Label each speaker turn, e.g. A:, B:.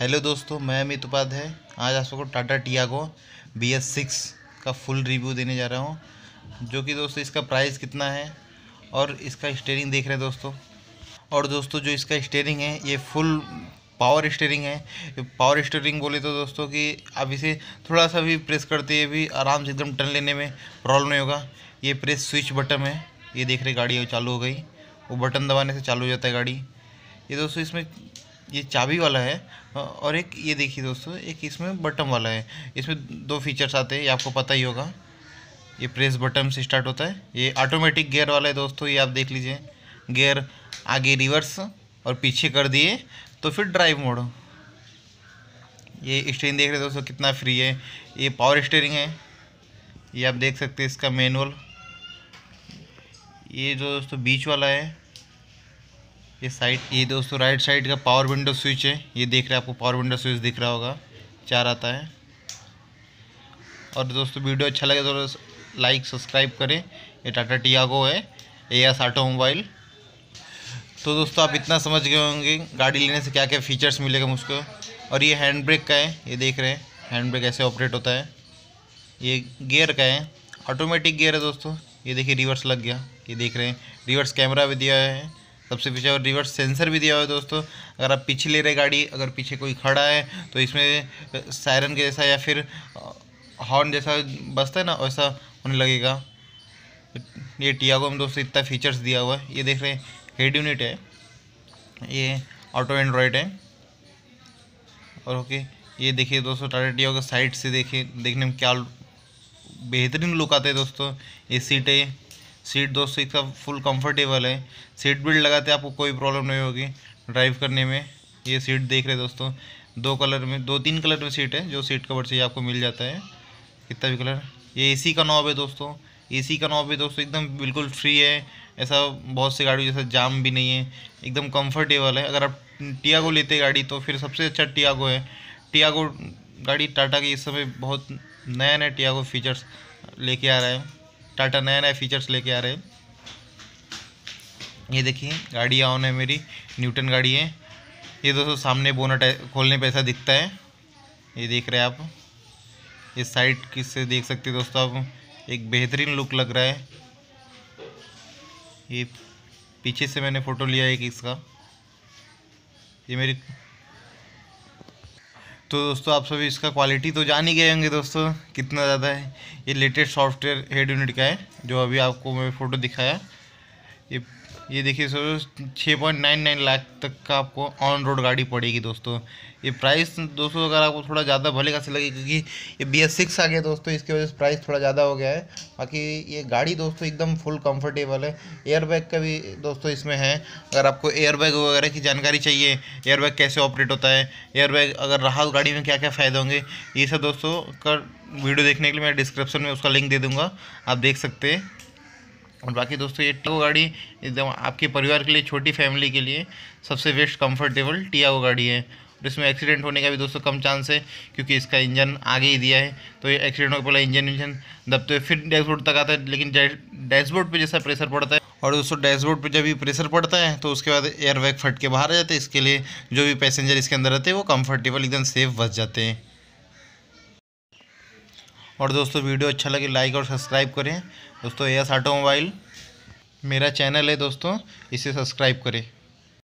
A: hello दोस्तों मैं अमित उपाध्याय आज आप सबको Tata Tiago B S six का फुल रिव्यू देने जा रहा हूँ जो कि दोस्तों इसका प्राइस कितना है और इसका स्टेयरिंग देख रहे हैं दोस्तों और दोस्तों जो इसका स्टेयरिंग है ये फुल पावर स्टेयरिंग है पावर स्टेयरिंग बोले तो दोस्तों कि आप इसे थोड़ा सा भी प्रेस करते हुए भी आराम से एकदम टर्न लेने में प्रॉब्लम नहीं होगा ये प्रेस स्विच बटन है ये देख रहे गाड़ी चालू हो गई वो बटन दबाने से चालू हो जाता है गाड़ी ये दोस्तों इसमें ये चाबी वाला है और एक ये देखिए दोस्तों एक इसमें बटन वाला है इसमें दो फीचर्स आते हैं ये आपको पता ही होगा ये प्रेस बटन से स्टार्ट होता है ये ऑटोमेटिक गेयर वाला है दोस्तों ये आप देख लीजिए गेयर आगे रिवर्स और पीछे कर दिए तो फिर ड्राइव मोड ये स्टेरिंग देख रहे हैं दोस्तों कितना फ्री है ये पावर स्टेयरिंग है ये आप देख सकते हैं इसका मैनुअल ये जो दोस्तों बीच वाला है ये साइड ये दोस्तों राइट साइड का पावर विंडो स्विच है ये देख रहे हैं आपको पावर विंडो स्विच दिख रहा होगा चार आता है और दोस्तों वीडियो अच्छा लगे तो लाइक सब्सक्राइब करें ये टाटा टियागो है ए एस आटो मोबाइल तो दोस्तों आप इतना समझ गए होंगे गाड़ी लेने से क्या क्या फ़ीचर्स मिलेगा मुझको और ये हैंड ब्रेक का है ये देख रहे हैं हैंड ब्रेक ऐसे ऑपरेट होता है ये गियर का है ऑटोमेटिक गियर है दोस्तों ये देखिए रिवर्स लग गया ये देख रहे हैं रिवर्स कैमरा भी दिया है सबसे पीछे और रिवर्स सेंसर भी दिया हुआ है दोस्तों अगर आप पीछे ले रहे गाड़ी अगर पीछे कोई खड़ा है तो इसमें सायरन के जैसा या फिर हॉर्न जैसा बजता है ना वैसा होने लगेगा ये टियागो में दोस्तों इतना फीचर्स दिया हुआ है ये देख रहे हैं हेड यूनिट है ये ऑटो एंड्रॉयड है और ओके ये देखिए दोस्तों टाटा टियागो साइड से देखिए देखने में क्या बेहतरीन लुक आता है दोस्तों ये सीटें सीट दोस्तों इसका फुल कंफर्टेबल है सीट बेल्ट लगाते आपको कोई प्रॉब्लम नहीं होगी ड्राइव करने में ये सीट देख रहे दोस्तों दो कलर में दो तीन कलर में सीट है जो सीट कवर चाहिए आपको मिल जाता है कितना भी कलर ये ए का नॉब है दोस्तों ए का नॉब है दोस्तों एकदम बिल्कुल फ्री है ऐसा बहुत सी गाड़ी जैसा जाम भी नहीं है एकदम कम्फर्टेबल है अगर आप टियागो लेते गाड़ी तो फिर सबसे अच्छा टियागो है टियागो गाड़ी टाटा की इस समय बहुत नया नया टियागो फीचर्स लेके आ रहा है टाटा नया नया फीचर्स लेके आ रहे हैं ये देखिए गाड़ी ऑन है मेरी न्यूटन गाड़ी है ये दोस्तों सामने बोनट खोलने पे ऐसा दिखता है ये देख रहे हैं आप इस साइड किससे देख सकते दोस्तों आप एक बेहतरीन लुक लग रहा है ये पीछे से मैंने फ़ोटो लिया है एक इसका ये मेरी तो दोस्तों आप सभी इसका क्वालिटी तो जान ही गए होंगे दोस्तों कितना ज़्यादा है ये लेटेस्ट सॉफ्टवेयर हेड यूनिट का है जो अभी आपको मैं फ़ोटो दिखाया ये ये देखिए सर छः पॉइंट नाइन नाइन लाख तक का आपको ऑन रोड गाड़ी पड़ेगी दोस्तों ये प्राइस दोस्तों अगर आपको थोड़ा ज़्यादा भले कैसे लगे क्योंकि ये बी एस सिक्स आ गया दोस्तों इसकी वजह से प्राइस थोड़ा ज़्यादा हो गया है बाकी ये गाड़ी दोस्तों एकदम फुल कंफर्टेबल है एयरबैग का भी दोस्तों इसमें है अगर आपको एयरबैग वगैरह की जानकारी चाहिए एयरबैग कैसे ऑपरेट होता है एयरबैग अगर रहा उस तो गाड़ी में क्या क्या फ़ायदे होंगे ये सब दोस्तों का वीडियो देखने के लिए मैं डिस्क्रिप्शन में उसका लिंक दे दूँगा आप देख सकते हैं और बाकी दोस्तों ये टियागो गाड़ी एकदम आपके परिवार के लिए छोटी फैमिली के लिए सबसे बेस्ट कंफर्टेबल टियागो गाड़ी है इसमें एक्सीडेंट होने का भी दोस्तों कम चांस है क्योंकि इसका इंजन आगे ही दिया है तो ये एक्सीडेंट होकर पहले इंजन इंजन दबते हुए फिर डैशबोर्ड तक आता है लेकिन डैशबोर्ड पर जैसा प्रेशर पड़ता है और दोस्तों डैशबोर्ड पे जब भी प्रेशर पड़ता है तो उसके बाद एयर बैग फट के बाहर आ जाते हैं इसके लिए जो भी पैसेंजर इसके अंदर रहते हैं वो कम्फर्टेबल एकदम सेफ बच जाते हैं और दोस्तों वीडियो अच्छा लगे लाइक और सब्सक्राइब करें दोस्तों एस ऑटोमोबाइल मेरा चैनल है दोस्तों इसे सब्सक्राइब करें